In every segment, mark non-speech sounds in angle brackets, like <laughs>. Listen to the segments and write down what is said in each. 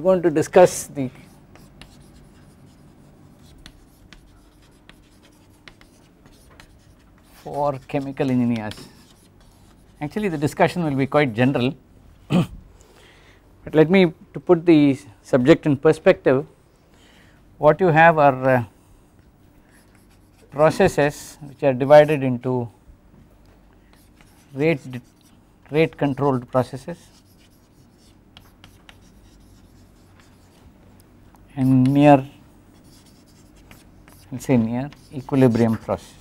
we are going to discuss the for chemical engineers. Actually the discussion will be quite general, <clears throat> but let me to put the subject in perspective what you have are uh, processes which are divided into rate rate controlled processes and near let say near equilibrium process.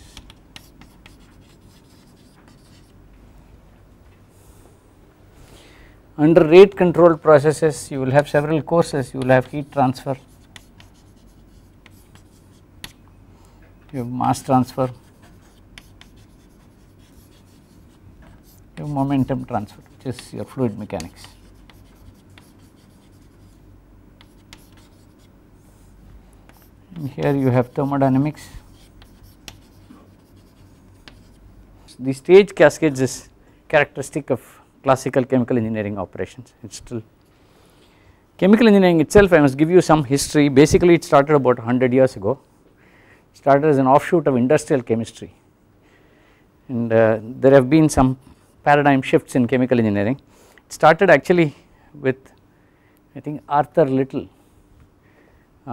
Under rate control processes you will have several courses, you will have heat transfer, you have mass transfer, you have momentum transfer which is your fluid mechanics. here you have thermodynamics. The stage cascades is characteristic of classical chemical engineering operations, it is still chemical engineering itself I must give you some history basically it started about 100 years ago, it started as an offshoot of industrial chemistry and uh, there have been some paradigm shifts in chemical engineering. It started actually with I think Arthur Little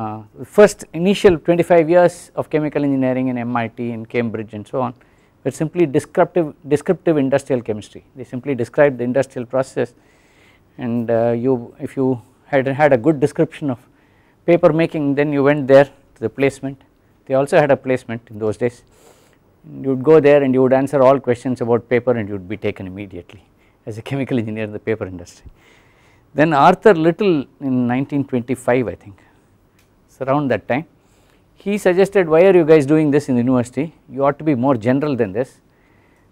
uh, first initial 25 years of chemical engineering in MIT in Cambridge and so on were simply descriptive, descriptive industrial chemistry. They simply described the industrial process and uh, you if you had had a good description of paper making then you went there to the placement. They also had a placement in those days. You would go there and you would answer all questions about paper and you would be taken immediately as a chemical engineer in the paper industry. Then Arthur Little in 1925 I think it's around that time. He suggested why are you guys doing this in university, you ought to be more general than this.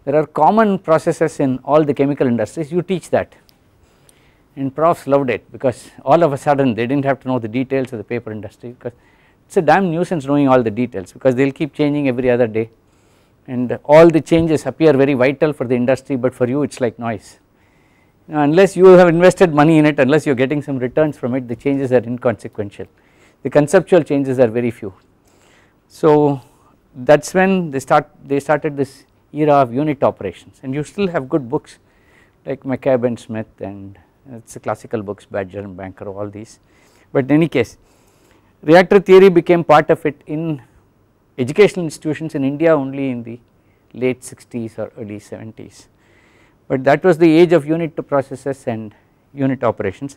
There are common processes in all the chemical industries, you teach that and profs loved it because all of a sudden they did not have to know the details of the paper industry because it is a damn nuisance knowing all the details because they will keep changing every other day and all the changes appear very vital for the industry but for you it is like noise. Now, unless you have invested money in it, unless you are getting some returns from it, the changes are inconsequential the conceptual changes are very few. So that is when they start they started this era of unit operations and you still have good books like McCabe and Smith and uh, it is a classical books Badger and Banker all these but in any case reactor theory became part of it in educational institutions in India only in the late 60s or early 70s but that was the age of unit processes and unit operations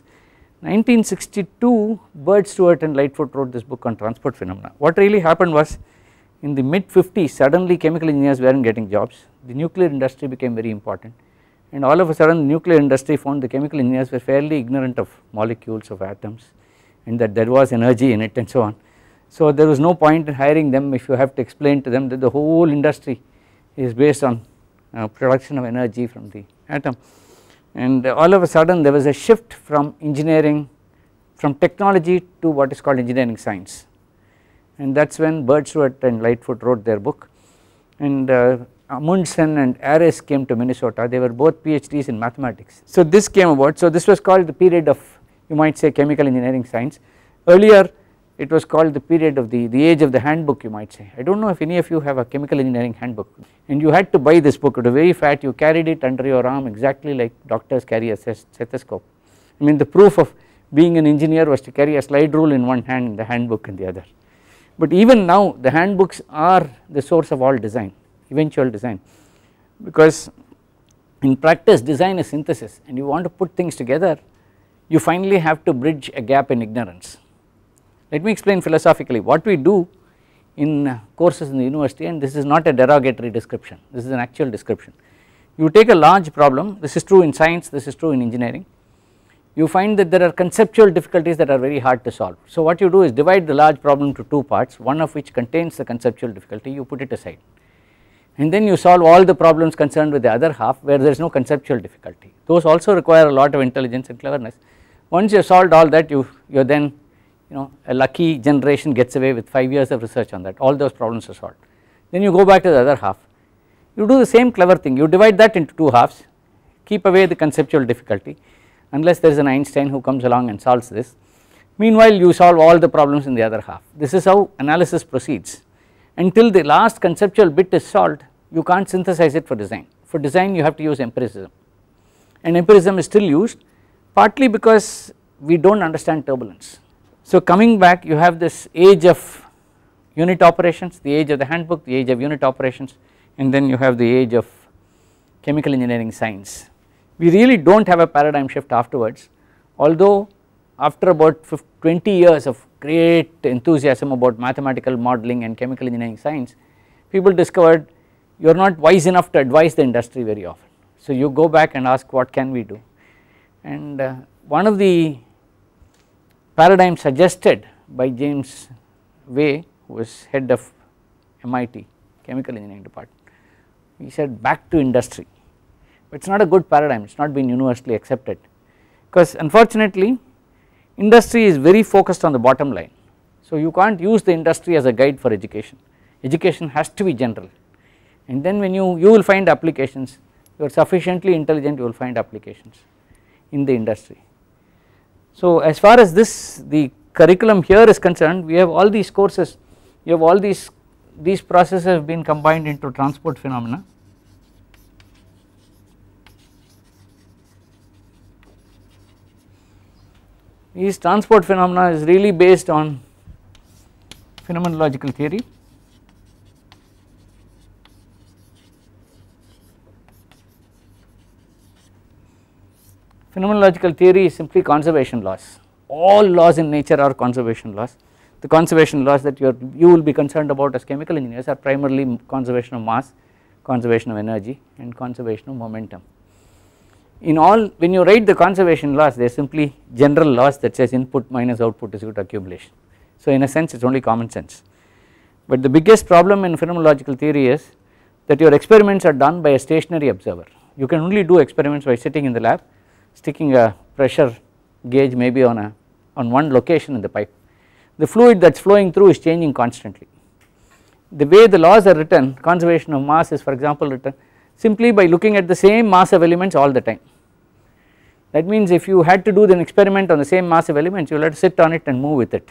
1962 Bird, Stewart and Lightfoot wrote this book on transport phenomena. What really happened was in the mid 50s suddenly chemical engineers weren't getting jobs, the nuclear industry became very important and all of a sudden the nuclear industry found the chemical engineers were fairly ignorant of molecules of atoms and that there was energy in it and so on. So there was no point in hiring them if you have to explain to them that the whole industry is based on uh, production of energy from the atom and all of a sudden there was a shift from engineering from technology to what is called engineering science and that is when Birdsworth and Lightfoot wrote their book and uh, Amundsen and Ares came to Minnesota they were both PhDs in mathematics. So this came about so this was called the period of you might say chemical engineering science earlier it was called the period of the, the age of the handbook you might say. I do not know if any of you have a chemical engineering handbook and you had to buy this book, it was very fat, you carried it under your arm exactly like doctors carry a stethoscope. I mean the proof of being an engineer was to carry a slide rule in one hand and the handbook in the other. But even now the handbooks are the source of all design, eventual design because in practice design is synthesis and you want to put things together you finally have to bridge a gap in ignorance let me explain philosophically what we do in courses in the university and this is not a derogatory description, this is an actual description. You take a large problem, this is true in science, this is true in engineering, you find that there are conceptual difficulties that are very hard to solve. So what you do is divide the large problem to two parts, one of which contains the conceptual difficulty, you put it aside and then you solve all the problems concerned with the other half where there is no conceptual difficulty. Those also require a lot of intelligence and cleverness. Once you have solved all that you, you are then you know a lucky generation gets away with 5 years of research on that all those problems are solved. Then you go back to the other half you do the same clever thing you divide that into 2 halves keep away the conceptual difficulty unless there is an Einstein who comes along and solves this. Meanwhile you solve all the problems in the other half this is how analysis proceeds until the last conceptual bit is solved you can't synthesize it for design for design you have to use empiricism and empiricism is still used partly because we do not understand turbulence so coming back you have this age of unit operations, the age of the handbook, the age of unit operations and then you have the age of chemical engineering science. We really do not have a paradigm shift afterwards although after about 20 years of great enthusiasm about mathematical modeling and chemical engineering science people discovered you are not wise enough to advise the industry very often. So you go back and ask what can we do and uh, one of the paradigm suggested by James Way who was head of MIT chemical engineering department. He said back to industry but it is not a good paradigm it is not been universally accepted because unfortunately industry is very focused on the bottom line. So you can't use the industry as a guide for education, education has to be general and then when you, you will find applications you are sufficiently intelligent you will find applications in the industry. So as far as this the curriculum here is concerned we have all these courses you have all these these processes have been combined into transport phenomena these transport phenomena is really based on phenomenological theory Phenomenological theory is simply conservation laws, all laws in nature are conservation laws. The conservation laws that you, are, you will be concerned about as chemical engineers are primarily conservation of mass, conservation of energy and conservation of momentum. In all when you write the conservation laws they are simply general laws that says input minus output is equal to accumulation. So in a sense it is only common sense. But the biggest problem in phenomenological theory is that your experiments are done by a stationary observer. You can only do experiments by sitting in the lab sticking a pressure gauge maybe on a on one location in the pipe the fluid that is flowing through is changing constantly the way the laws are written conservation of mass is for example written simply by looking at the same mass of elements all the time that means if you had to do an experiment on the same mass of elements you will have to sit on it and move with it.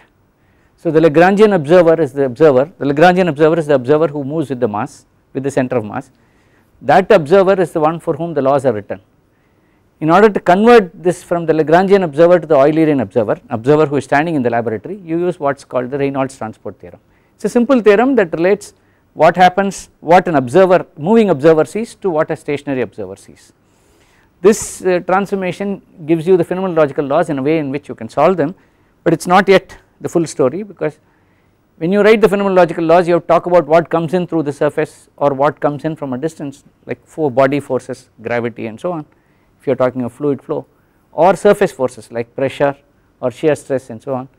So the Lagrangian observer is the observer the Lagrangian observer is the observer who moves with the mass with the center of mass that observer is the one for whom the laws are written in order to convert this from the Lagrangian observer to the Eulerian observer, observer who is standing in the laboratory, you use what is called the Reynolds transport theorem. It is a simple theorem that relates what happens, what an observer, moving observer sees to what a stationary observer sees. This uh, transformation gives you the phenomenological laws in a way in which you can solve them, but it is not yet the full story because when you write the phenomenological laws you have to talk about what comes in through the surface or what comes in from a distance like for body forces, gravity and so on you are talking of fluid flow or surface forces like pressure or shear stress and so on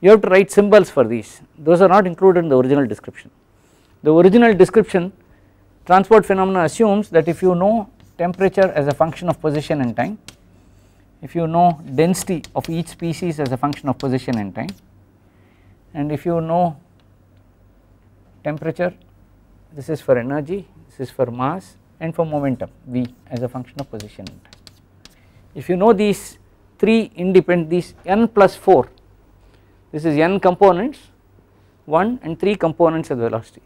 you have to write symbols for these those are not included in the original description. The original description transport phenomena assumes that if you know temperature as a function of position and time, if you know density of each species as a function of position and time and if you know temperature this is for energy, this is for mass and for momentum v as a function of position and time. If you know these 3 independent these n plus 4 this is n components 1 and 3 components of the velocity.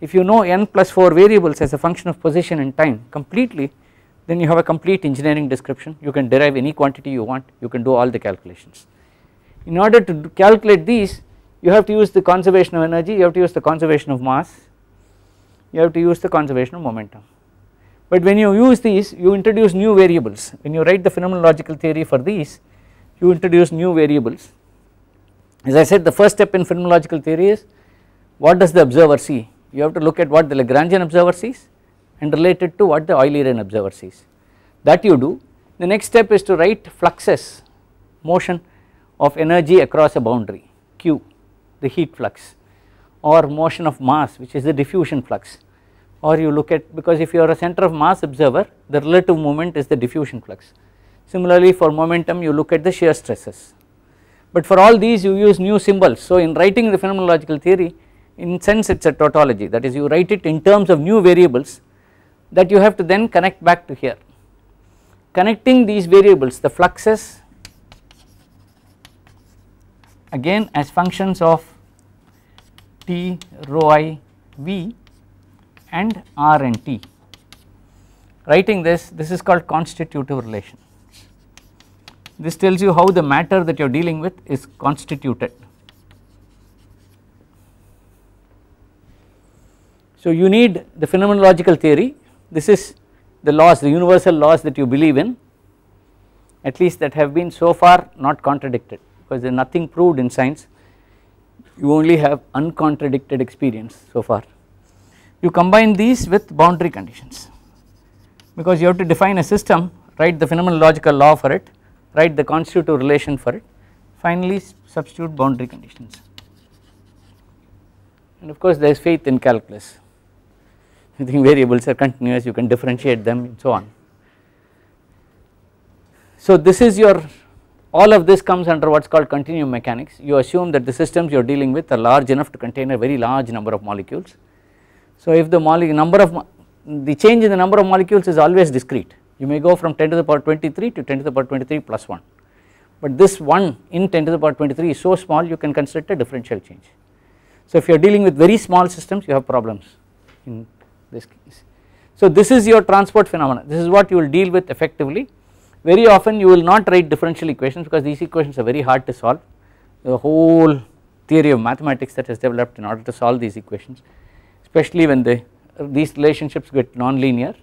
If you know n plus 4 variables as a function of position and time completely then you have a complete engineering description you can derive any quantity you want you can do all the calculations. In order to calculate these you have to use the conservation of energy you have to use the conservation of mass you have to use the conservation of momentum. But when you use these you introduce new variables when you write the phenomenological theory for these you introduce new variables. As I said the first step in phenomenological theory is what does the observer see you have to look at what the Lagrangian observer sees and related to what the Eulerian observer sees that you do the next step is to write fluxes motion of energy across a boundary q the heat flux or motion of mass which is the diffusion flux or you look at because if you are a center of mass observer the relative moment is the diffusion flux. Similarly for momentum you look at the shear stresses but for all these you use new symbols. So in writing the phenomenological theory in sense it is a tautology that is you write it in terms of new variables that you have to then connect back to here. Connecting these variables the fluxes again as functions of t rho i v and R and T. Writing this, this is called constitutive relation. This tells you how the matter that you are dealing with is constituted. So you need the phenomenological theory, this is the laws, the universal laws that you believe in at least that have been so far not contradicted because there is nothing proved in science, you only have uncontradicted experience so far you combine these with boundary conditions because you have to define a system write the phenomenological law for it write the constitutive relation for it finally substitute boundary conditions and of course there is faith in calculus <laughs> you think variables are continuous you can differentiate them and so on. So this is your all of this comes under what is called continuum mechanics you assume that the systems you are dealing with are large enough to contain a very large number of molecules so, if the number of the change in the number of molecules is always discrete you may go from 10 to the power 23 to 10 to the power 23 plus 1 but this 1 in 10 to the power 23 is so small you can consider it a differential change. So, if you are dealing with very small systems you have problems in this case. So, this is your transport phenomena this is what you will deal with effectively very often you will not write differential equations because these equations are very hard to solve the whole theory of mathematics that is developed in order to solve these equations especially when they these relationships get non-linear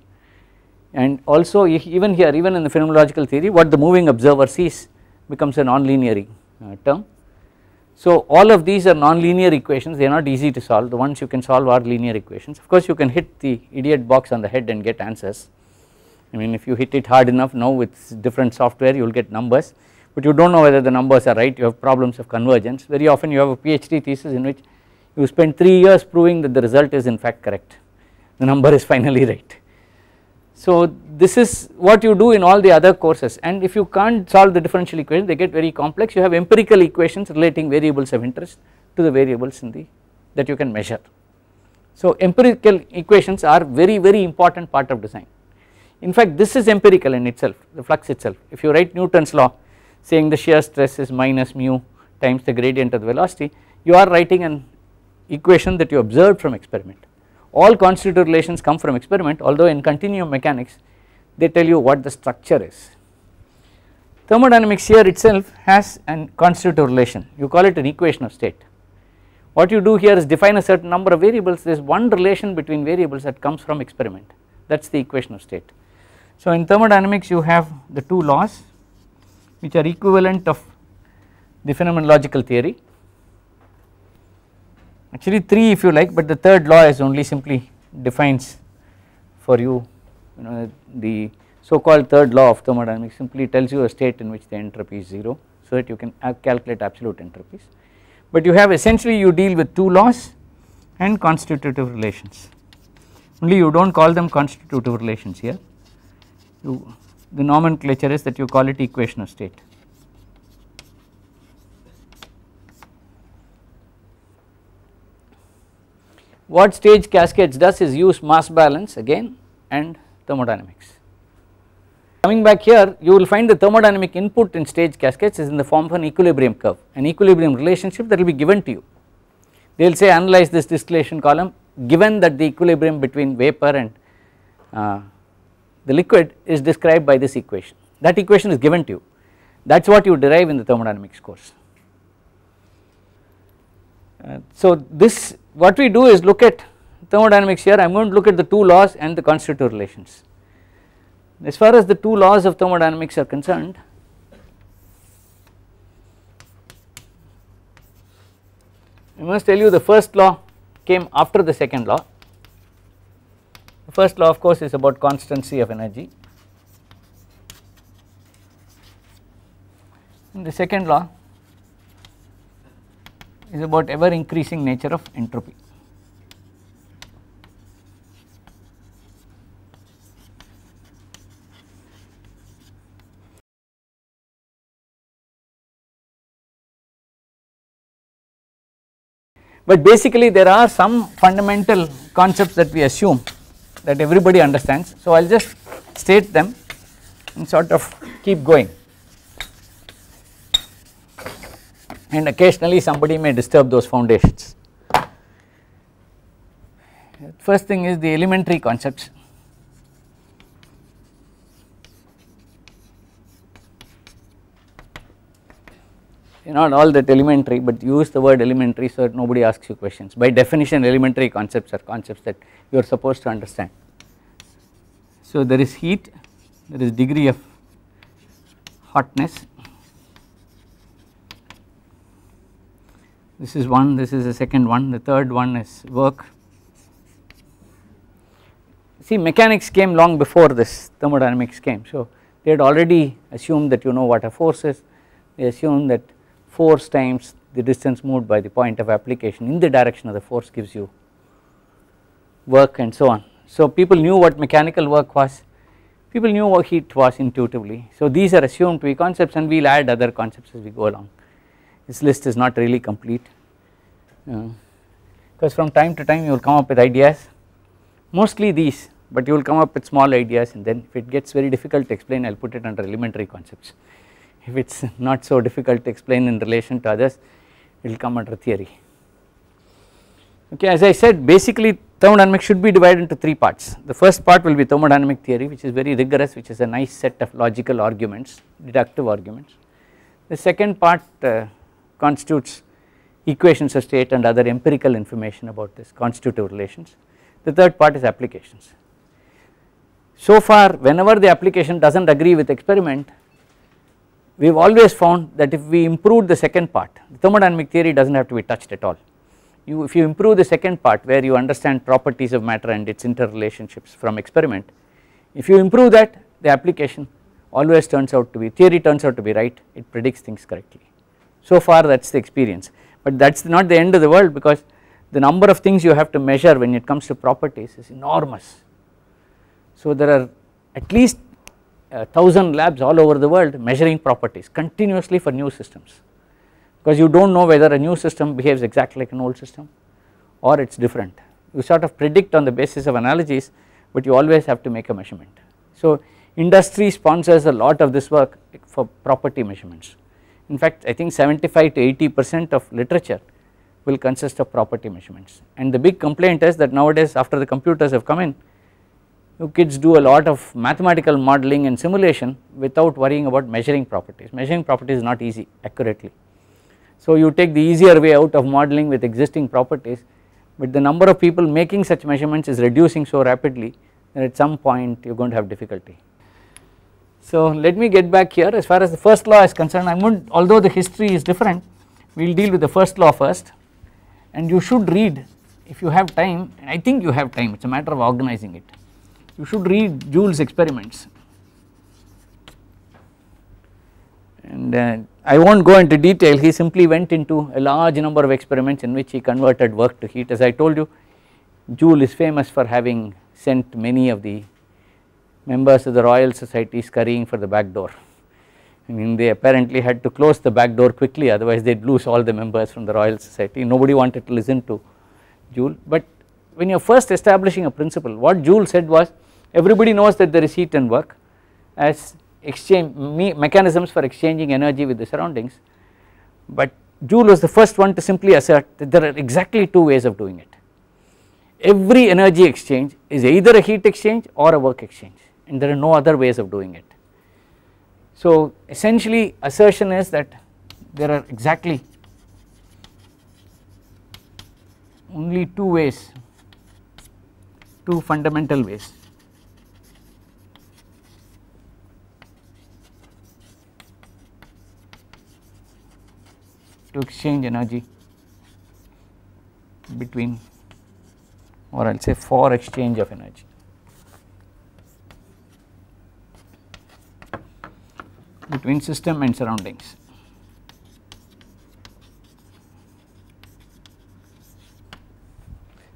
and also even here even in the phenomenological theory what the moving observer sees becomes a non-linear uh, term. So all of these are non-linear equations they are not easy to solve the ones you can solve are linear equations of course you can hit the idiot box on the head and get answers I mean if you hit it hard enough now with different software you will get numbers but you do not know whether the numbers are right you have problems of convergence very often you have a PhD thesis in which you spend 3 years proving that the result is in fact correct the number is finally <laughs> right. So this is what you do in all the other courses and if you can't solve the differential equation they get very complex you have empirical equations relating variables of interest to the variables in the that you can measure. So empirical equations are very very important part of design in fact this is empirical in itself the flux itself if you write Newton's law saying the shear stress is minus mu times the gradient of the velocity you are writing an equation that you observed from experiment. All constitutive relations come from experiment although in continuum mechanics they tell you what the structure is. Thermodynamics here itself has an constitutive relation you call it an equation of state. What you do here is define a certain number of variables there is one relation between variables that comes from experiment that is the equation of state. So in thermodynamics you have the two laws which are equivalent of the phenomenological theory actually 3 if you like but the third law is only simply defines for you you know the so called third law of thermodynamics simply tells you a state in which the entropy is 0 so that you can calculate absolute entropies but you have essentially you deal with two laws and constitutive relations only you do not call them constitutive relations here you the nomenclature is that you call it equation of state What stage cascades does is use mass balance again and thermodynamics. Coming back here you will find the thermodynamic input in stage cascades is in the form of an equilibrium curve, an equilibrium relationship that will be given to you. They will say analyze this distillation column given that the equilibrium between vapor and uh, the liquid is described by this equation. That equation is given to you. That is what you derive in the thermodynamics course. Uh, so, this what we do is look at thermodynamics here I am going to look at the two laws and the constitutive relations. As far as the two laws of thermodynamics are concerned I must tell you the first law came after the second law. The first law of course is about constancy of energy and the second law is about ever increasing nature of entropy. But basically there are some fundamental concepts that we assume that everybody understands. So, I will just state them and sort of keep going. and occasionally somebody may disturb those foundations. First thing is the elementary concepts. not all that elementary, but use the word elementary so that nobody asks you questions. By definition, elementary concepts are concepts that you are supposed to understand. So there is heat, there is degree of hotness, this is one, this is the second one, the third one is work. See mechanics came long before this thermodynamics came. So they had already assumed that you know what a force is, they assumed that force times the distance moved by the point of application in the direction of the force gives you work and so on. So people knew what mechanical work was, people knew what heat was intuitively. So these are assumed to be concepts and we will add other concepts as we go along this list is not really complete because uh, from time to time you will come up with ideas mostly these but you will come up with small ideas and then if it gets very difficult to explain I will put it under elementary concepts if it is <laughs> not so difficult to explain in relation to others it will come under theory. Okay, as I said basically thermodynamics should be divided into three parts. The first part will be thermodynamic theory which is very rigorous which is a nice set of logical arguments, deductive arguments. The second part uh, constitutes equations of state and other empirical information about this constitutive relations. The third part is applications. So far whenever the application does not agree with experiment we have always found that if we improve the second part the thermodynamic theory does not have to be touched at all. You, if you improve the second part where you understand properties of matter and its interrelationships from experiment if you improve that the application always turns out to be theory turns out to be right it predicts things correctly. So far that is the experience but that is not the end of the world because the number of things you have to measure when it comes to properties is enormous. So there are at least a uh, thousand labs all over the world measuring properties continuously for new systems because you do not know whether a new system behaves exactly like an old system or it is different. You sort of predict on the basis of analogies but you always have to make a measurement. So industry sponsors a lot of this work for property measurements in fact, I think 75 to 80 percent of literature will consist of property measurements. And the big complaint is that nowadays after the computers have come in, you kids do a lot of mathematical modeling and simulation without worrying about measuring properties. Measuring properties is not easy accurately. So you take the easier way out of modeling with existing properties but the number of people making such measurements is reducing so rapidly that at some point you are going to have difficulty. So let me get back here as far as the first law is concerned I would although the history is different we will deal with the first law first and you should read if you have time and I think you have time it is a matter of organizing it you should read Joule's experiments and uh, I will not go into detail he simply went into a large number of experiments in which he converted work to heat as I told you Joule is famous for having sent many of the members of the Royal Society scurrying for the back door. I mean they apparently had to close the back door quickly otherwise they would lose all the members from the Royal Society nobody wanted to listen to Joule. But when you are first establishing a principle what Joule said was everybody knows that there is heat and work as exchange me mechanisms for exchanging energy with the surroundings but Joule was the first one to simply assert that there are exactly two ways of doing it. Every energy exchange is either a heat exchange or a work exchange and there are no other ways of doing it. So essentially assertion is that there are exactly only two ways, two fundamental ways. to exchange energy between or I will say for exchange of energy. between system and surroundings.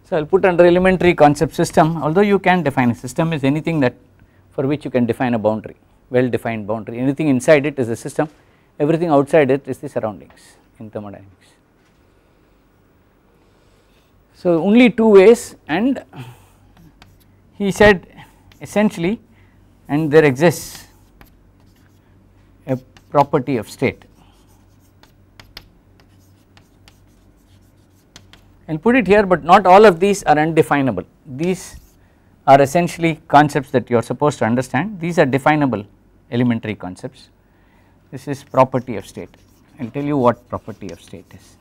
So, I will put under elementary concept system although you can define a system is anything that for which you can define a boundary well defined boundary anything inside it is a system everything outside it is the surroundings in thermodynamics. So, only two ways and he said essentially and there exists property of state. I will put it here, but not all of these are undefinable. These are essentially concepts that you are supposed to understand. These are definable elementary concepts. This is property of state. I will tell you what property of state is.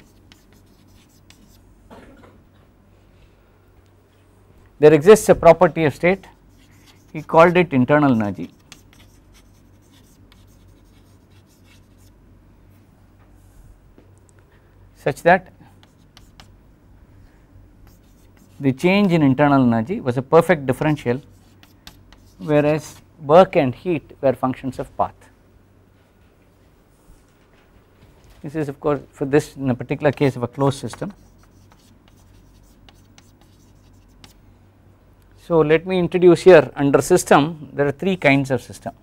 There exists a property of state, he called it internal energy. such that the change in internal energy was a perfect differential whereas work and heat were functions of path. This is of course for this in a particular case of a closed system. So let me introduce here under system there are three kinds of system.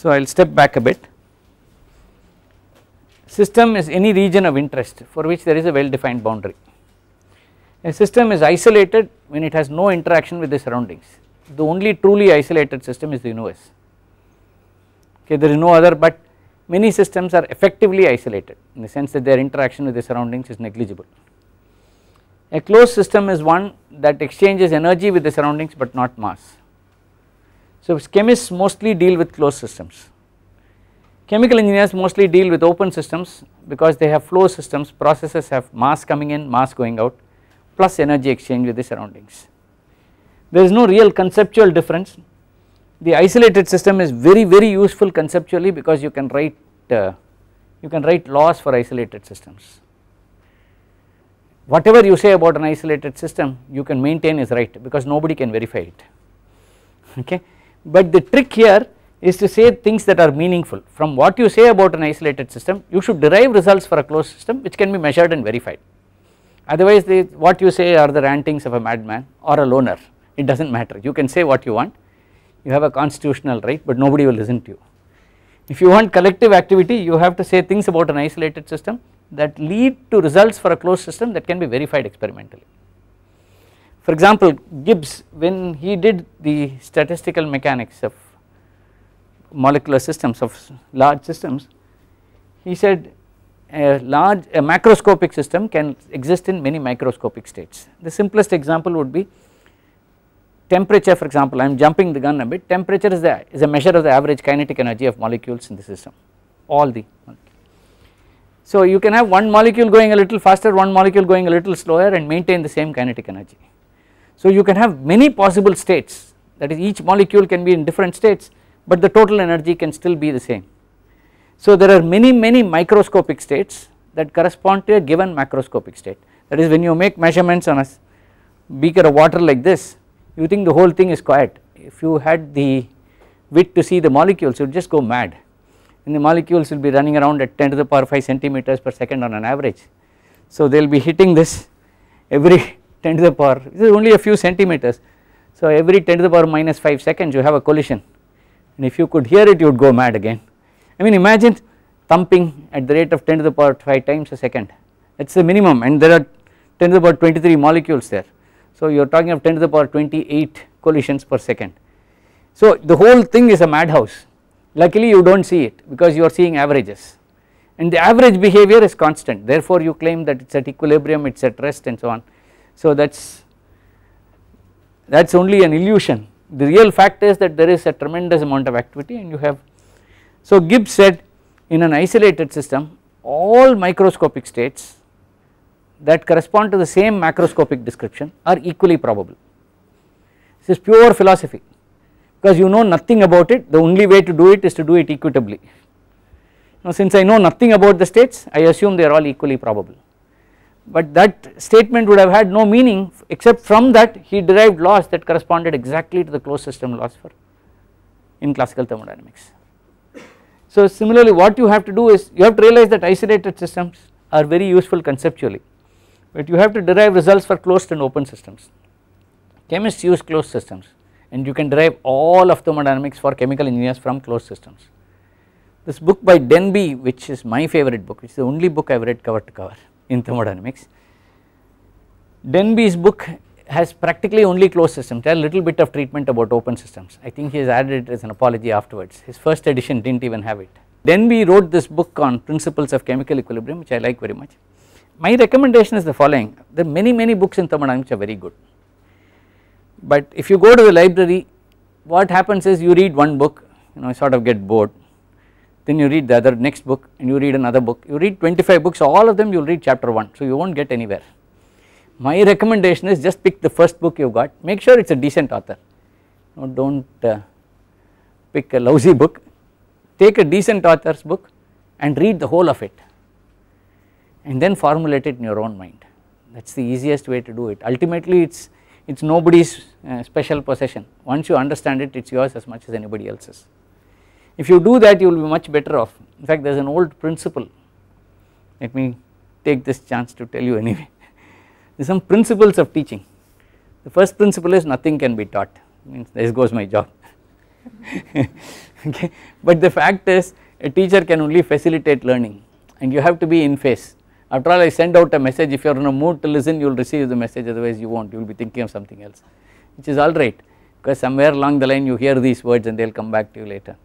So, I will step back a bit. System is any region of interest for which there is a well defined boundary. A system is isolated when it has no interaction with the surroundings. The only truly isolated system is the universe. Okay, there is no other but many systems are effectively isolated in the sense that their interaction with the surroundings is negligible. A closed system is one that exchanges energy with the surroundings but not mass. So, chemists mostly deal with closed systems. Chemical engineers mostly deal with open systems because they have flow systems, processes have mass coming in, mass going out plus energy exchange with the surroundings. There is no real conceptual difference. The isolated system is very very useful conceptually because you can write uh, you can write laws for isolated systems. Whatever you say about an isolated system you can maintain is right because nobody can verify it <laughs> okay but the trick here is to say things that are meaningful from what you say about an isolated system you should derive results for a closed system which can be measured and verified otherwise what you say are the rantings of a madman or a loner it does not matter you can say what you want you have a constitutional right but nobody will listen to you. If you want collective activity you have to say things about an isolated system that lead to results for a closed system that can be verified experimentally. For example, Gibbs when he did the statistical mechanics of molecular systems of large systems, he said a large a macroscopic system can exist in many microscopic states. The simplest example would be temperature for example I am jumping the gun a bit temperature is the is a measure of the average kinetic energy of molecules in the system all the so you can have one molecule going a little faster one molecule going a little slower and maintain the same kinetic energy so you can have many possible states that is each molecule can be in different states but the total energy can still be the same. So there are many many microscopic states that correspond to a given macroscopic state that is when you make measurements on a beaker of water like this you think the whole thing is quiet if you had the wit to see the molecules you would just go mad and the molecules will be running around at 10 to the power 5 centimeters per second on an average. So they will be hitting this every <laughs> 10 to the power this is only a few centimeters so every 10 to the power minus 5 seconds you have a collision and if you could hear it you would go mad again I mean imagine thumping at the rate of 10 to the power 5 times a second that is the minimum and there are 10 to the power 23 molecules there so you are talking of 10 to the power 28 collisions per second so the whole thing is a madhouse luckily you do not see it because you are seeing averages and the average behavior is constant therefore you claim that it is at equilibrium it is at rest and so on so that is that is only an illusion the real fact is that there is a tremendous amount of activity and you have. So Gibbs said in an isolated system all microscopic states that correspond to the same macroscopic description are equally probable. This is pure philosophy because you know nothing about it the only way to do it is to do it equitably. Now since I know nothing about the states I assume they are all equally probable but that statement would have had no meaning except from that he derived laws that corresponded exactly to the closed system laws for in classical thermodynamics. So similarly what you have to do is you have to realize that isolated systems are very useful conceptually but you have to derive results for closed and open systems. Chemists use closed systems and you can derive all of thermodynamics for chemical engineers from closed systems. This book by Denby which is my favorite book it is the only book I have read cover to cover in thermodynamics. Denby's book has practically only closed systems, a little bit of treatment about open systems. I think he has added it as an apology afterwards, his first edition did not even have it. Denby wrote this book on principles of chemical equilibrium which I like very much. My recommendation is the following, there are many many books in thermodynamics are very good, but if you go to the library what happens is you read one book you know sort of get bored then you read the other next book and you read another book you read 25 books all of them you will read chapter 1 so you will not get anywhere. My recommendation is just pick the first book you have got make sure it is a decent author no, do not uh, pick a lousy book take a decent author's book and read the whole of it and then formulate it in your own mind that is the easiest way to do it ultimately it is it is nobody's uh, special possession once you understand it it is yours as much as anybody else's. If you do that you will be much better off in fact there is an old principle let me take this chance to tell you anyway <laughs> there some principles of teaching the first principle is nothing can be taught means this goes my job <laughs> okay but the fact is a teacher can only facilitate learning and you have to be in phase after all I send out a message if you are in a mood to listen you will receive the message otherwise you won't you will be thinking of something else which is alright because somewhere along the line you hear these words and they will come back to you later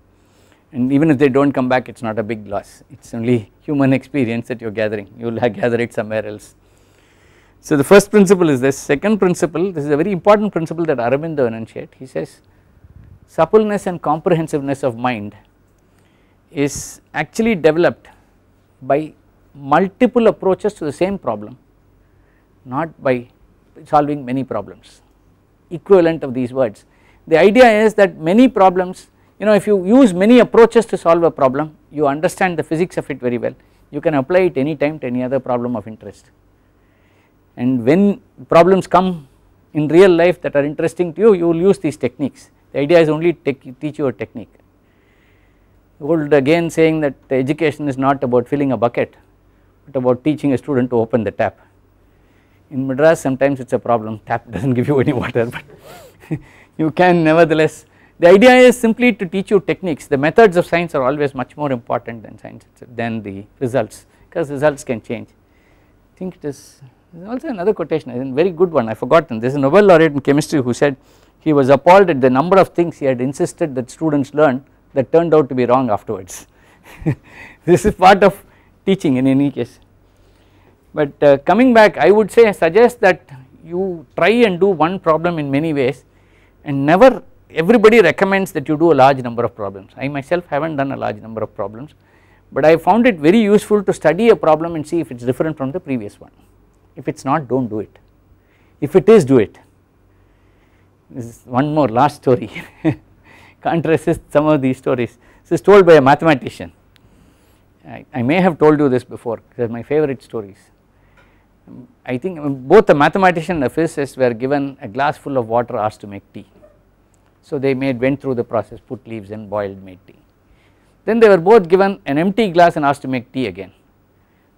and even if they do not come back it is not a big loss it is only human experience that you are gathering you will <laughs> gather it somewhere else. So the first principle is this second principle this is a very important principle that Aurobindo enunciate he says suppleness and comprehensiveness of mind is actually developed by multiple approaches to the same problem not by solving many problems equivalent of these words. The idea is that many problems you know if you use many approaches to solve a problem you understand the physics of it very well you can apply it any time to any other problem of interest and when problems come in real life that are interesting to you you will use these techniques the idea is only teach you a technique old again saying that education is not about filling a bucket but about teaching a student to open the tap in madras sometimes it's a problem tap <laughs> doesn't give you any water but <laughs> you can nevertheless the idea is simply to teach you techniques the methods of science are always much more important than science than the results because results can change. I think it is also another quotation a very good one I forgotten there is a Nobel laureate in chemistry who said he was appalled at the number of things he had insisted that students learn that turned out to be wrong afterwards. <laughs> this is part of teaching in any case. But uh, coming back I would say suggest that you try and do one problem in many ways and never everybody recommends that you do a large number of problems. I myself have not done a large number of problems but I found it very useful to study a problem and see if it is different from the previous one. If it is not do not do it, if it is do it. This is one more last story <laughs> can't resist some of these stories. This is told by a mathematician. I, I may have told you this before they are my favorite stories. I think both the mathematician and the physicist were given a glass full of water asked to make tea. So they made went through the process put leaves and boiled made tea. Then they were both given an empty glass and asked to make tea again.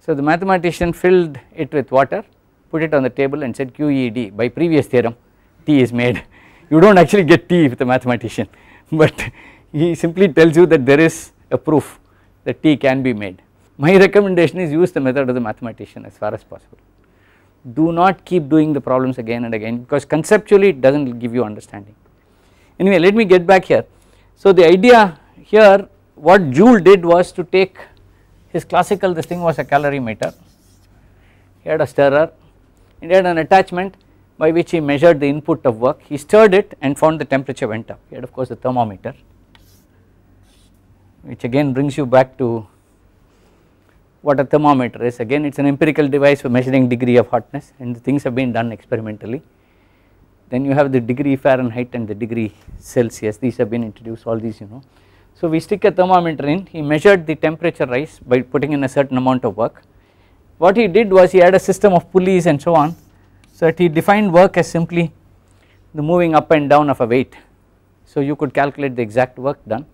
So the mathematician filled it with water put it on the table and said QED by previous theorem tea is made <laughs> you do not actually get tea with the mathematician <laughs> but he simply tells you that there is a proof that tea can be made. My recommendation is use the method of the mathematician as far as possible. Do not keep doing the problems again and again because conceptually it does not give you understanding. Anyway let me get back here. So the idea here what Joule did was to take his classical this thing was a calorimeter he had a stirrer and he had an attachment by which he measured the input of work he stirred it and found the temperature went up he had of course the thermometer which again brings you back to what a thermometer is again it is an empirical device for measuring degree of hotness and things have been done experimentally then you have the degree Fahrenheit and the degree Celsius these have been introduced all these you know. So we stick a thermometer in he measured the temperature rise by putting in a certain amount of work. What he did was he had a system of pulleys and so on so that he defined work as simply the moving up and down of a weight. So you could calculate the exact work done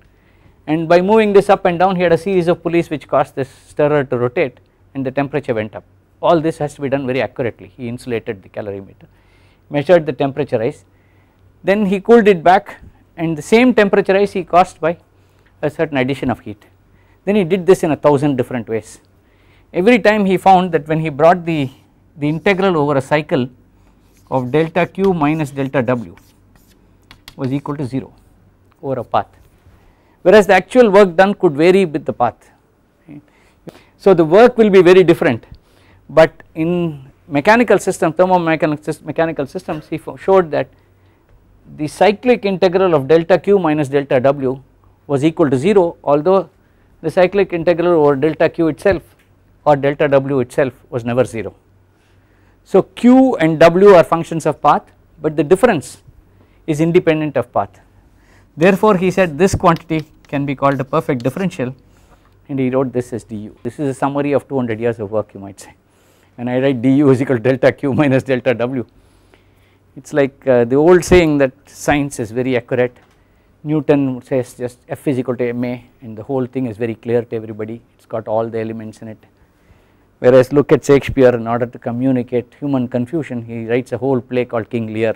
and by moving this up and down he had a series of pulleys which caused this stirrer to rotate and the temperature went up all this has to be done very accurately he insulated the calorimeter measured the temperature rise then he cooled it back and the same temperature rise he caused by a certain addition of heat then he did this in a thousand different ways every time he found that when he brought the the integral over a cycle of delta q minus delta w was equal to 0 over a path whereas the actual work done could vary with the path. So the work will be very different but in mechanical system thermomechanical systems he showed that the cyclic integral of delta q minus delta w was equal to 0 although the cyclic integral over delta q itself or delta w itself was never 0. So q and w are functions of path but the difference is independent of path. Therefore he said this quantity can be called a perfect differential and he wrote this as du. This is a summary of 200 years of work you might say and I write du is equal to delta q minus delta w. It is like uh, the old saying that science is very accurate. Newton says just F is equal to ma and the whole thing is very clear to everybody, it has got all the elements in it. Whereas look at Shakespeare in order to communicate human confusion he writes a whole play called King Lear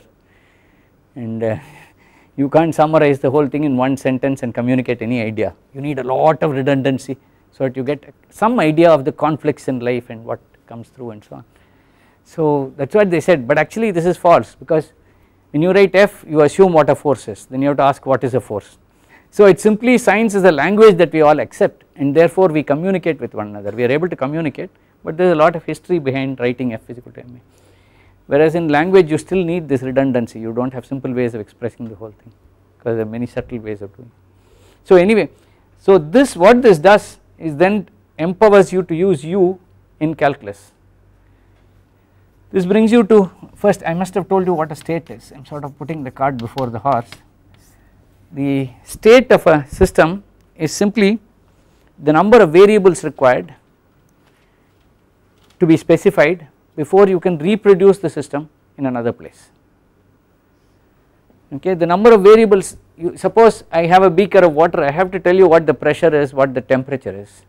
and uh, <laughs> you can't summarize the whole thing in one sentence and communicate any idea. You need a lot of redundancy so that you get some idea of the conflicts in life and what comes through and so on. So that is what they said but actually this is false because when you write F you assume what a force is then you have to ask what is a force. So it simply science is a language that we all accept and therefore we communicate with one another we are able to communicate but there is a lot of history behind writing F is equal to ma. Whereas in language you still need this redundancy you do not have simple ways of expressing the whole thing because there are many subtle ways of doing it. So anyway so this what this does is then empowers you to use u in calculus. This brings you to first I must have told you what a state is I am sort of putting the cart before the horse. The state of a system is simply the number of variables required to be specified before you can reproduce the system in another place. Okay, the number of variables you suppose I have a beaker of water I have to tell you what the pressure is what the temperature is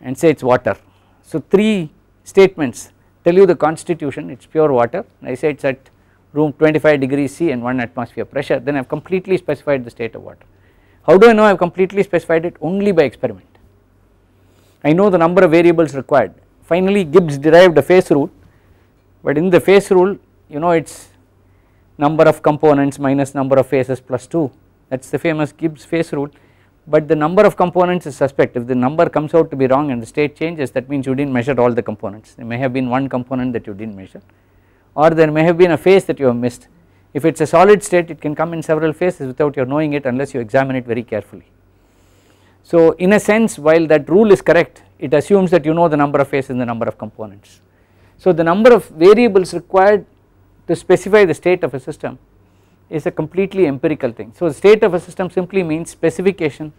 and say it is water so, three statements tell you the constitution it is pure water I say it is at room 25 degrees C and 1 atmosphere pressure then I have completely specified the state of water. How do I know I have completely specified it only by experiment. I know the number of variables required finally Gibbs derived a phase rule but in the phase rule you know it is number of components minus number of phases plus 2 that is the famous Gibbs phase rule but the number of components is suspect if the number comes out to be wrong and the state changes that means you did not measure all the components there may have been one component that you did not measure or there may have been a phase that you have missed if it is a solid state it can come in several phases without your knowing it unless you examine it very carefully. So in a sense while that rule is correct it assumes that you know the number of phases and the number of components. So the number of variables required to specify the state of a system is a completely empirical thing. So, state of a system simply means specification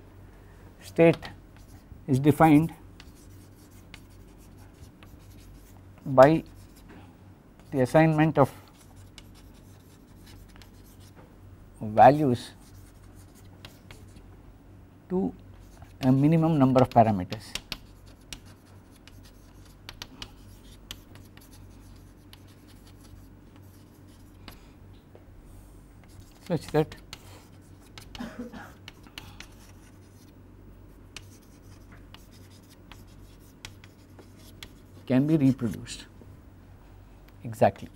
state is defined by the assignment of values to a minimum number of parameters. such that can be reproduced exactly.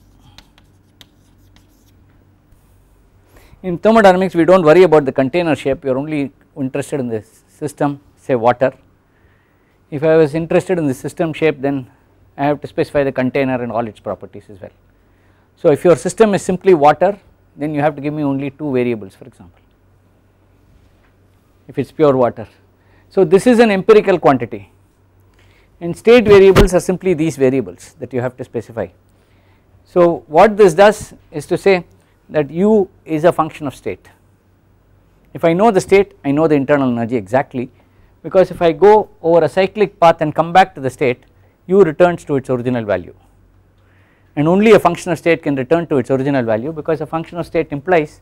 In thermodynamics we do not worry about the container shape we are only interested in the system say water. If I was interested in the system shape then I have to specify the container and all its properties as well. So if your system is simply water then you have to give me only two variables for example if it is pure water. So this is an empirical quantity and state variables are simply these variables that you have to specify. So what this does is to say that u is a function of state. If I know the state I know the internal energy exactly because if I go over a cyclic path and come back to the state u returns to its original value and only a functional state can return to its original value because a functional state implies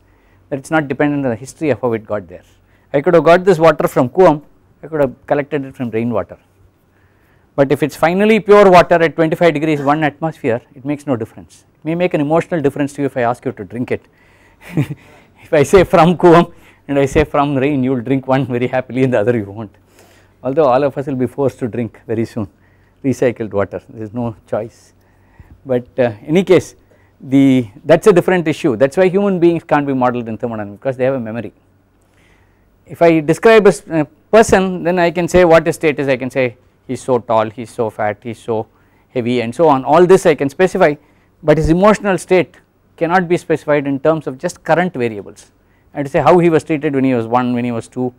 that it is not dependent on the history of how it got there. I could have got this water from Kuam, I could have collected it from rainwater. But if it is finally pure water at 25 degrees 1 atmosphere, it makes no difference. It may make an emotional difference to you if I ask you to drink it. <laughs> if I say from Kuam and I say from rain, you will drink one very happily and the other you won't. Although all of us will be forced to drink very soon recycled water, there is no choice but uh, any case the that is a different issue that is why human beings can't be modeled in thermodynamics because they have a memory. If I describe a uh, person then I can say what his state is I can say he is so tall, he is so fat, he is so heavy and so on all this I can specify but his emotional state cannot be specified in terms of just current variables and to say how he was treated when he was 1, when he was 2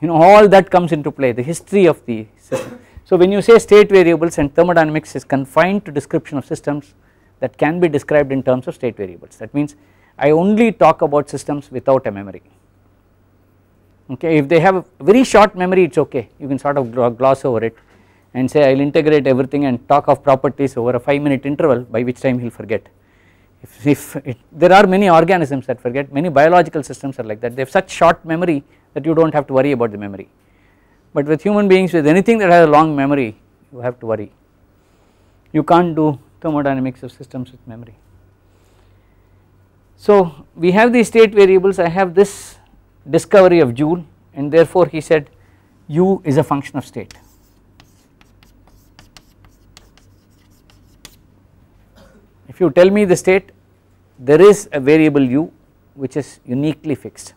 you know all that comes into play the history of the system. So when you say state variables and thermodynamics is confined to description of systems that can be described in terms of state variables that means I only talk about systems without a memory okay if they have very short memory it is okay you can sort of gloss over it and say I will integrate everything and talk of properties over a 5 minute interval by which time he will forget. If, if it, there are many organisms that forget many biological systems are like that they have such short memory that you do not have to worry about the memory but with human beings with anything that has a long memory you have to worry you can't do thermodynamics of systems with memory. So we have these state variables I have this discovery of Joule and therefore he said u is a function of state. If you tell me the state there is a variable u which is uniquely fixed